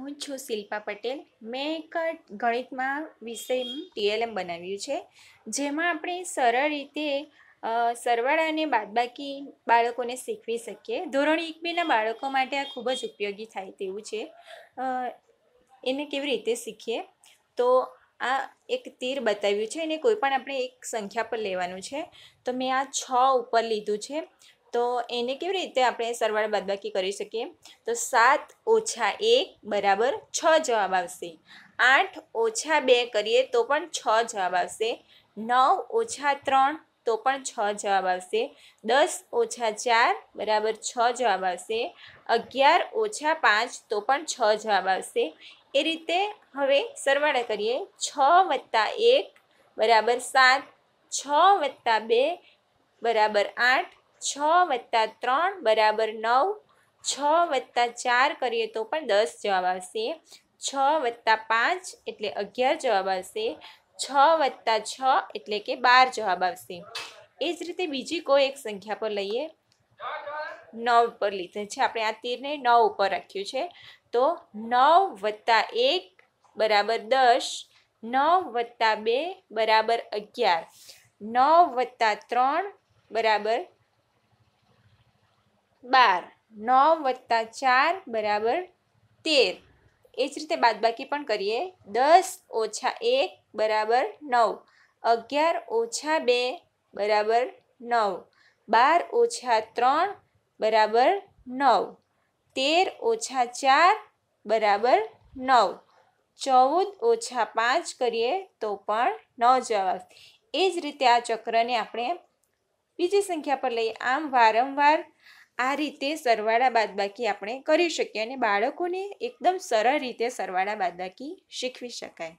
હું છું શિલ્પા પટેલ મેં એક ગણિતમાં વિષય ટીએલએમ બનાવ્યું છે જેમાં આપણે સરળ રીતે સરવાળા અને બાદબાકી બાળકોને શીખવી શકીએ ધોરણ એક બેના બાળકો માટે આ ખૂબ જ ઉપયોગી થાય તેવું છે એને કેવી રીતે શીખીએ તો આ એક તીર બતાવ્યું છે એને કોઈ પણ આપણે એક સંખ્યા પર લેવાનું છે તો મેં આ છ ઉપર લીધું છે तो इन्हें के तरीके आप ये सरवाळे બાદબાકી કરી શકીએ તો 7 - 1 = 6 જવાબ આવશે 8 - 2 કરીએ તો પણ 6 જવાબ આવશે 9 - 3 તો પણ 6 જવાબ આવશે 10 - 4 = 6 જવાબ આવશે 11 - 5 તો પણ 6 જવાબ આવશે એ રીતે હવે સરવાળા કરીએ 6 + 1 = 7 6 + 2 = 8 છ વત્તા ત્રણ બરાબર નવ છ વત્તા ચાર કરીએ તો પણ દસ જવાબ આવશે છ વત્તા પાંચ એટલે અગિયાર જવાબ આવશે છ વત્તા છ એટલે કે બાર જવાબ આવશે એ જ રીતે બીજી કોઈ એક સંખ્યા પર લઈએ નવ પર લીધે છે આપણે આ તીરને નવ ઉપર રાખ્યું છે તો નવ વત્તા એક બરાબર દસ નવ વત્તા બે બરાબર અગિયાર નવ વત્તા ત્રણ બરાબર બાર નવ વત્તા ચાર બરાબર તેર એ જ રીતે બાદબાકી પણ કરીએ દસ ઓછા એક બરાબર નવ અગિયાર ઓછા બે બરાબર નવ બાર ઓછા ત્રણ બરાબર નવ તેર ઓછા ચાર બરાબર નવ ચૌદ ઓછા પાંચ કરીએ તો પણ નવ જવાબ એ જ રીતે આ ચક્રને આપણે બીજી સંખ્યા પર લઈએ આમ વારંવાર આ રીતે સરવાળા બાદબાકી આપણે કરી શકીએ અને બાળકોને એકદમ સરળ રીતે સરવાળા બાદબાકી શીખવી શકાય